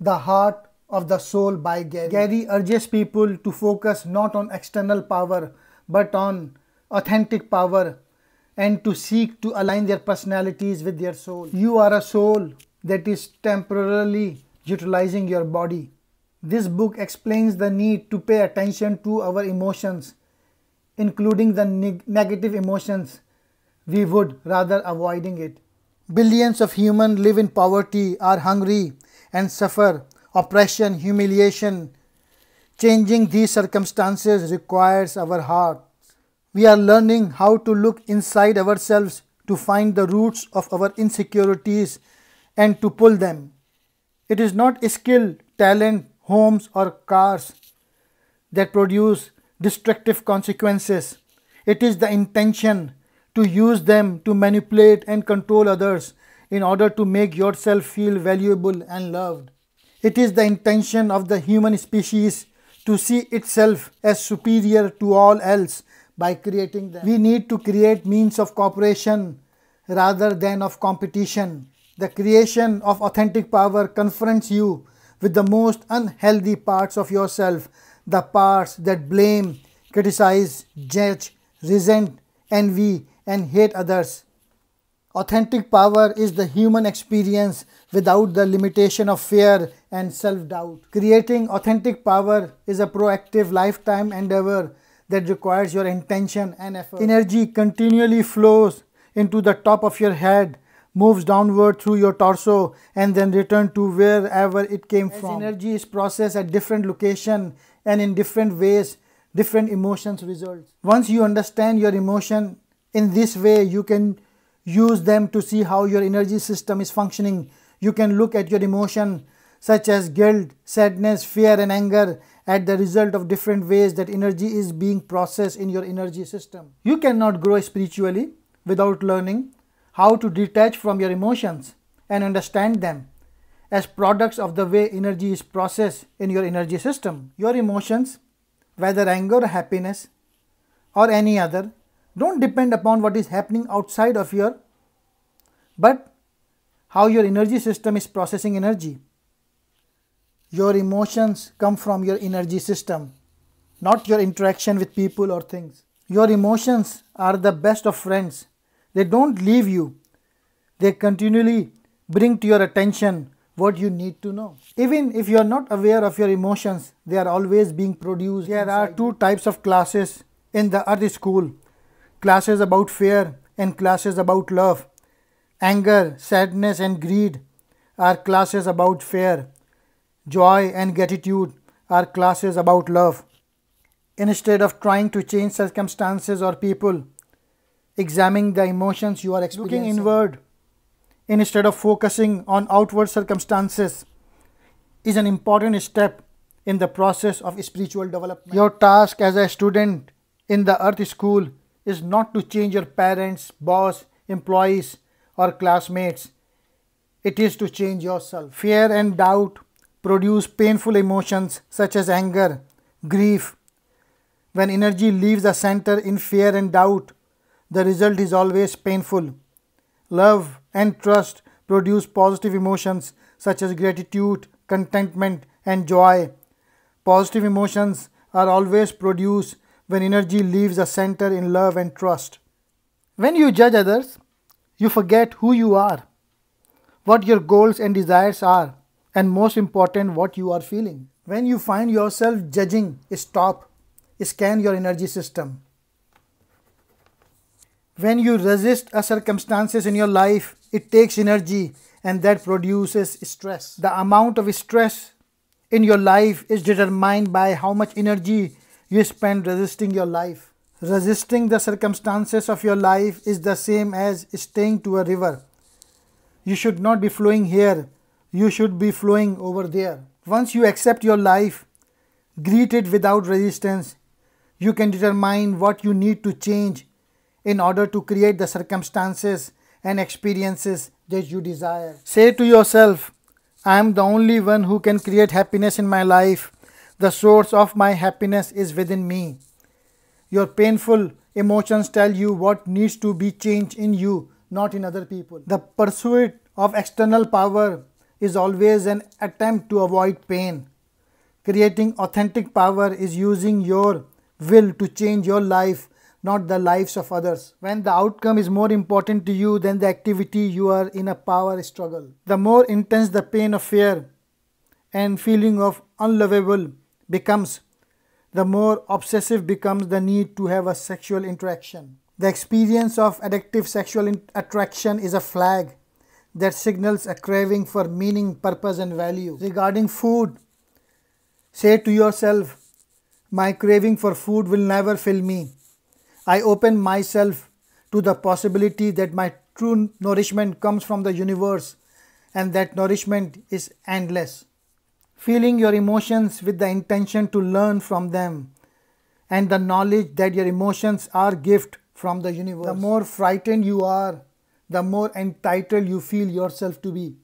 The Heart of the Soul by Gary. Gary urges people to focus not on external power but on authentic power and to seek to align their personalities with their soul. You are a soul that is temporarily utilizing your body. This book explains the need to pay attention to our emotions, including the neg negative emotions. We would rather avoiding it. Billions of humans live in poverty, are hungry, and suffer oppression, humiliation. Changing these circumstances requires our heart. We are learning how to look inside ourselves to find the roots of our insecurities and to pull them. It is not skill, talent, homes, or cars that produce destructive consequences. It is the intention to use them to manipulate and control others in order to make yourself feel valuable and loved. It is the intention of the human species to see itself as superior to all else by creating them. We need to create means of cooperation rather than of competition. The creation of authentic power confronts you with the most unhealthy parts of yourself, the parts that blame, criticize, judge, resent, envy, and hate others. Authentic power is the human experience without the limitation of fear and self doubt. Creating authentic power is a proactive lifetime endeavor that requires your intention and effort. Energy continually flows into the top of your head, moves downward through your torso, and then returns to wherever it came As from. Energy is processed at different locations and in different ways, different emotions result. Once you understand your emotion in this way, you can use them to see how your energy system is functioning. You can look at your emotion such as guilt, sadness, fear and anger at the result of different ways that energy is being processed in your energy system. You cannot grow spiritually without learning how to detach from your emotions and understand them as products of the way energy is processed in your energy system. Your emotions, whether anger or happiness or any other, don't depend upon what is happening outside of your, but how your energy system is processing energy. Your emotions come from your energy system, not your interaction with people or things. Your emotions are the best of friends. They don't leave you. They continually bring to your attention what you need to know. Even if you are not aware of your emotions, they are always being produced. There are two types of classes in the earth school clashes about fear and clashes about love. Anger, sadness, and greed are clashes about fear. Joy and gratitude are clashes about love. Instead of trying to change circumstances or people, examining the emotions you are experiencing. Looking inward instead of focusing on outward circumstances is an important step in the process of spiritual development. Your task as a student in the earth school is not to change your parents, boss, employees, or classmates. It is to change yourself. Fear and doubt produce painful emotions such as anger, grief. When energy leaves the center in fear and doubt, the result is always painful. Love and trust produce positive emotions such as gratitude, contentment, and joy. Positive emotions are always produced when energy leaves a center in love and trust. When you judge others, you forget who you are, what your goals and desires are, and most important, what you are feeling. When you find yourself judging, stop, scan your energy system. When you resist a circumstances in your life, it takes energy and that produces stress. The amount of stress in your life is determined by how much energy you spend resisting your life. Resisting the circumstances of your life is the same as staying to a river. You should not be flowing here, you should be flowing over there. Once you accept your life, greet it without resistance. You can determine what you need to change in order to create the circumstances and experiences that you desire. Say to yourself, I am the only one who can create happiness in my life. The source of my happiness is within me. Your painful emotions tell you what needs to be changed in you, not in other people. The pursuit of external power is always an attempt to avoid pain. Creating authentic power is using your will to change your life, not the lives of others. When the outcome is more important to you than the activity, you are in a power struggle. The more intense the pain of fear and feeling of unlovable becomes, the more obsessive becomes the need to have a sexual interaction. The experience of addictive sexual attraction is a flag that signals a craving for meaning, purpose, and value. Regarding food, say to yourself, My craving for food will never fill me. I open myself to the possibility that my true nourishment comes from the universe and that nourishment is endless feeling your emotions with the intention to learn from them and the knowledge that your emotions are gift from the universe. The more frightened you are, the more entitled you feel yourself to be.